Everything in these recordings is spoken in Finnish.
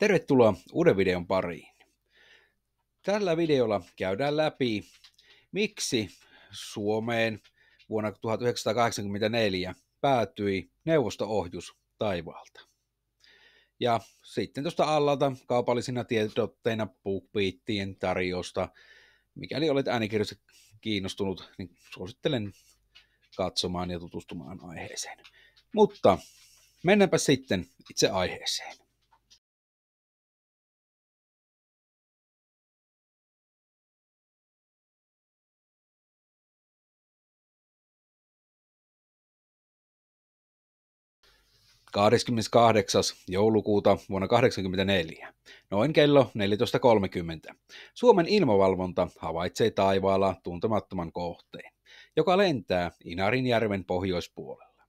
Tervetuloa uuden videon pariin. Tällä videolla käydään läpi, miksi Suomeen vuonna 1984 päätyi neuvostoohjus taivaalta. Ja sitten tuosta allalta kaupallisina tiedotteina BookBeatien tarjosta. Mikäli olet äänikirjassa kiinnostunut, niin suosittelen katsomaan ja tutustumaan aiheeseen. Mutta mennäänpä sitten itse aiheeseen. 28. joulukuuta vuonna 1984, noin kello 14.30. Suomen ilmavalvonta havaitsee taivaalla tuntemattoman kohteen, joka lentää Inarinjärven pohjoispuolella,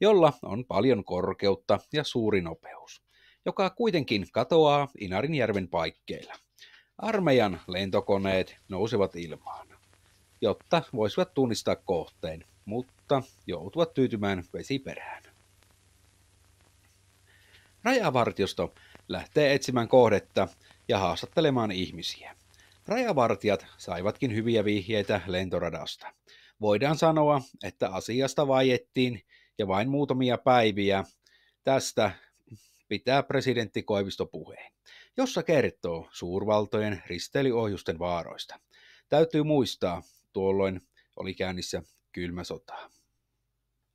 jolla on paljon korkeutta ja suuri nopeus, joka kuitenkin katoaa Inarinjärven paikkeilla. Armeijan lentokoneet nousevat ilmaan, jotta voisivat tunnistaa kohteen, mutta joutuvat tyytymään vesiperään. Rajavartiosto lähtee etsimään kohdetta ja haastattelemaan ihmisiä. Rajavartijat saivatkin hyviä vihjeitä lentoradasta. Voidaan sanoa, että asiasta vaiettiin ja vain muutamia päiviä tästä pitää presidentti Koivisto puheen, jossa kertoo suurvaltojen risteilyohjusten vaaroista. Täytyy muistaa, tuolloin oli käynnissä kylmä sota.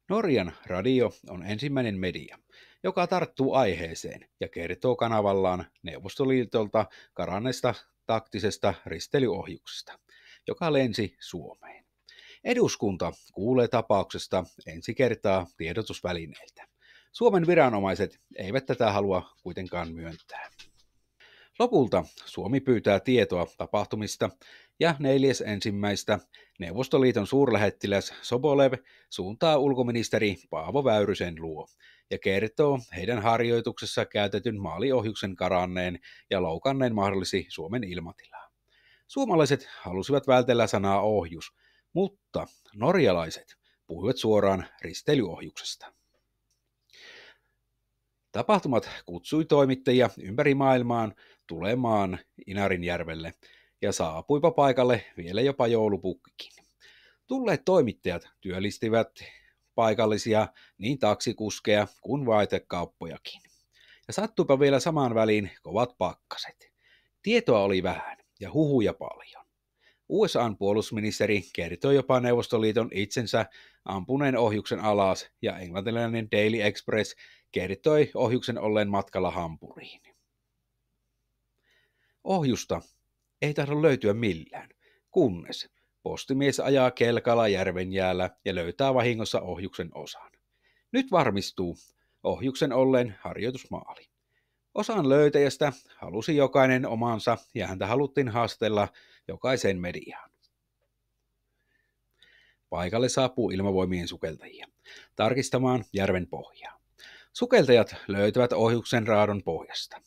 Norjan radio on ensimmäinen media, joka tarttuu aiheeseen ja kertoo kanavallaan Neuvostoliitolta karanneesta taktisesta risteilyohjuksesta, joka lensi Suomeen. Eduskunta kuulee tapauksesta ensi kertaa tiedotusvälineiltä. Suomen viranomaiset eivät tätä halua kuitenkaan myöntää. Lopulta Suomi pyytää tietoa tapahtumista ja neljäs ensimmäistä Neuvostoliiton suurlähettiläs Sobolev suuntaa ulkoministeri Paavo Väyrysen luo ja kertoo heidän harjoituksessa käytetyn maaliohjuksen karanneen ja loukanneen mahdollisi Suomen ilmatilaa. Suomalaiset halusivat vältellä sanaa ohjus, mutta norjalaiset puhuivat suoraan risteilyohjuksesta. Tapahtumat kutsui toimittajia ympäri maailmaan tulemaan Inarinjärvelle ja saapuipa paikalle vielä jopa joulupukkikin. Tulleet toimittajat työllistivät paikallisia, niin taksikuskeja kuin vaitekauppojakin. Ja sattuipa vielä samaan väliin kovat pakkaset. Tietoa oli vähän ja huhuja paljon. USAn puolustusministeri kertoi jopa Neuvostoliiton itsensä ampuneen ohjuksen alas ja englantilainen Daily Express kertoi ohjuksen olleen matkalla Hampuriin. Ohjusta ei tahdo löytyä millään, kunnes Postimies ajaa kelkalla järvenjäällä ja löytää vahingossa ohjuksen osan. Nyt varmistuu ohjuksen olleen harjoitusmaali. Osan löytäjästä halusi jokainen omansa ja häntä haluttiin haastella jokaiseen mediaan. Paikalle saapuu ilmavoimien sukeltajia tarkistamaan järven pohjaa. Sukeltajat löytävät ohjuksen raadon pohjasta,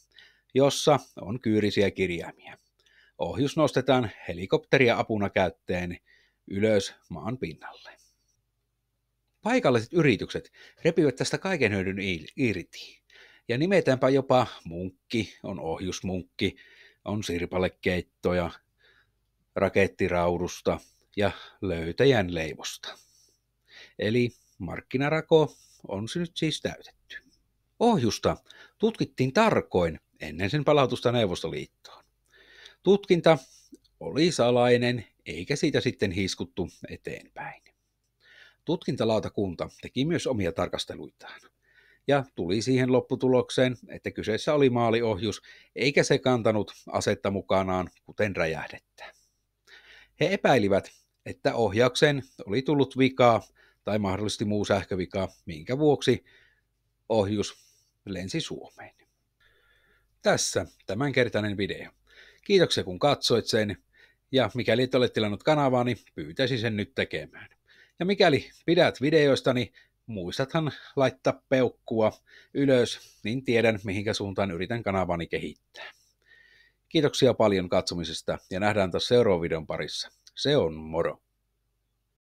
jossa on kyyrisiä kirjaimia. Ohjus nostetaan helikopteria apuna käyttäen ylös maan pinnalle. Paikalliset yritykset repivät tästä kaiken hyödyn irti. Ja nimetäänpä jopa munkki, on ohjusmunkki, on sirpalekeittoja, rakettiraudusta ja löytäjän leivosta. Eli markkinarako on se nyt siis täytetty. Ohjusta tutkittiin tarkoin ennen sen palautusta Neuvostoliittoon. Tutkinta oli salainen, eikä siitä sitten hiskuttu eteenpäin. Tutkintalautakunta teki myös omia tarkasteluitaan ja tuli siihen lopputulokseen, että kyseessä oli maaliohjus, eikä se kantanut asetta mukanaan, kuten räjähdettä. He epäilivät, että ohjaukseen oli tullut vikaa tai mahdollisesti muu sähkövika, minkä vuoksi ohjus lensi Suomeen. Tässä tämänkertainen video. Kiitoksia kun katsoit sen, ja mikäli et ole tilannut kanavaani, niin pyytäisi sen nyt tekemään. Ja mikäli pidät videoistani, niin muistathan laittaa peukkua ylös, niin tiedän mihinkä suuntaan yritän kanavani kehittää. Kiitoksia paljon katsomisesta ja nähdään taas seuraavan videon parissa. Se on moro!